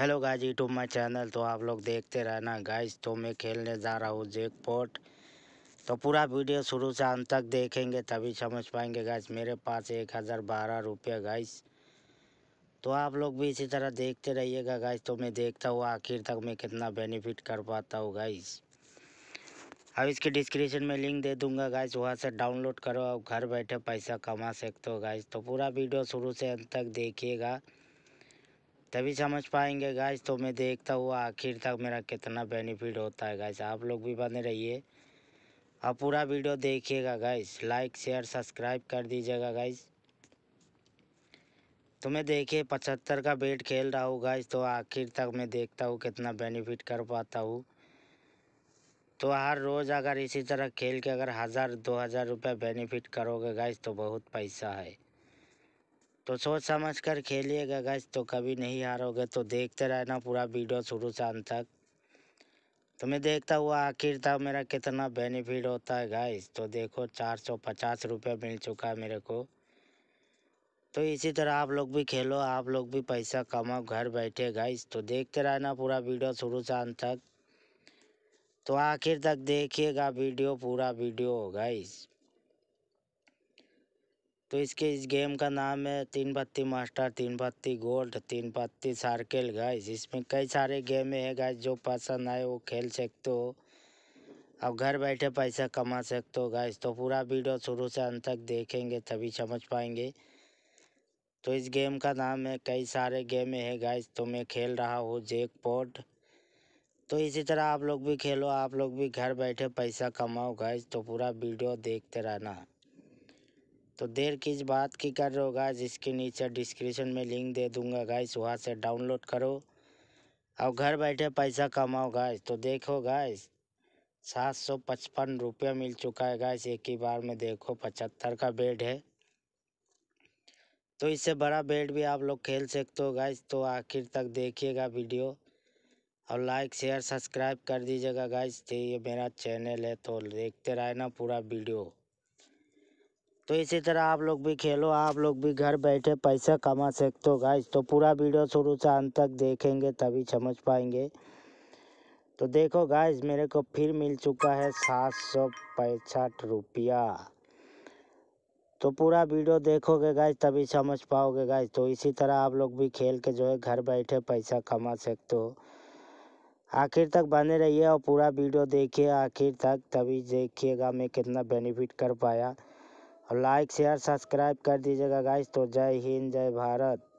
hello guys YouTube my channel तो आप लोग देखते रहना गाइज तो मैं खेलने जा रहा हूँ जेक पोर्ट तो पूरा वीडियो शुरू से अंत तक देखेंगे तभी समझ पाएंगे गाइज मेरे पास एक हज़ार बारह रुपये गाइज तो आप लोग भी इसी तरह देखते रहिएगा गाइज तो मैं देखता हूँ आखिर तक मैं कितना बेनिफिट कर पाता हूँ गाइज अब इसके डिस्क्रिप्शन में लिंक दे दूंगा गाइज वहाँ से डाउनलोड करो और घर बैठे पैसा कमा सकते हो गाइज तो पूरा वीडियो शुरू से अंत तक देखिएगा तभी समझ पाएंगे गाइस तो मैं देखता हुआ आखिर तक मेरा कितना बेनिफिट होता है गाइस आप लोग भी बने रहिए और पूरा वीडियो देखिएगा गाइस लाइक शेयर सब्सक्राइब कर दीजिएगा गाइस तो मैं देखिए पचहत्तर का बेट खेल रहा हूँ गाइस तो आखिर तक मैं देखता हूँ कितना बेनिफिट कर पाता हूँ तो हर रोज़ अगर इसी तरह खेल के अगर हज़ार दो हज़ार रुपये बेनिफिट करोगे गाइस तो बहुत पैसा है तो सोच समझ कर खेलिएगा गज तो कभी नहीं हारोगे तो देखते रहना पूरा वीडियो शुरू से अंत तक तो मैं देखता हुआ आखिर तक मेरा कितना बेनिफिट होता है गाइस तो देखो चार सौ पचास रुपये मिल चुका है मेरे को तो इसी तरह आप लोग भी खेलो आप लोग भी पैसा कमाओ घर बैठे गाइस तो देखते रहना पूरा वीडियो शुरू से अंत तक तो आखिर तक देखिएगा वीडियो पूरा वीडियो गाइस तो इसके इस गेम का नाम है तीन बत्ती मास्टर तीन बत्ती गोल्ड तीन पत्ती सार्किल गाइस इसमें कई सारे गेम है गाइस जो पसंद आए वो खेल सकते हो अब घर बैठे पैसा कमा सकते हो गाइस तो पूरा वीडियो शुरू से अंत तक देखेंगे तभी समझ पाएंगे तो इस गेम का नाम है कई सारे गेम है गाइस तो मैं खेल रहा हूँ जेक पॉट तो इसी तरह आप लोग भी खेलो आप लोग भी घर बैठे पैसा कमाओ गाइस तो पूरा वीडियो देखते रहना तो देर किस बात की कर रहे हो गाइस इसके नीचे डिस्क्रिप्शन में लिंक दे दूंगा गाइस वहाँ से डाउनलोड करो और घर बैठे पैसा कमाओ गाइस तो देखो गाइस सात सौ पचपन रुपया मिल चुका है गाइस एक ही बार में देखो पचहत्तर का बेड है तो इससे बड़ा बेड भी आप लोग खेल सकते हो गाइस तो आखिर तक देखिएगा वीडियो और लाइक शेयर सब्सक्राइब कर दीजिएगा गाइस तो ये मेरा चैनल है तो देखते रहना पूरा वीडियो तो इसी तरह आप लोग भी खेलो आप लोग भी घर बैठे पैसा कमा सकते हो गाइस तो पूरा वीडियो शुरू से अंत तक देखेंगे तभी समझ पाएंगे तो देखो गाइस मेरे को फिर मिल चुका है सात सौ पैंसठ रुपया तो पूरा वीडियो देखोगे गाइस तभी समझ पाओगे गाइस तो इसी तरह आप लोग भी खेल के जो है घर बैठे पैसा कमा सकते हो आखिर तक बने रहिए और पूरा वीडियो देखिए आखिर तक तभी देखिएगा मैं कितना बेनिफिट कर पाया और लाइक शेयर सब्सक्राइब कर दीजिएगा गाइस तो जय हिंद जय भारत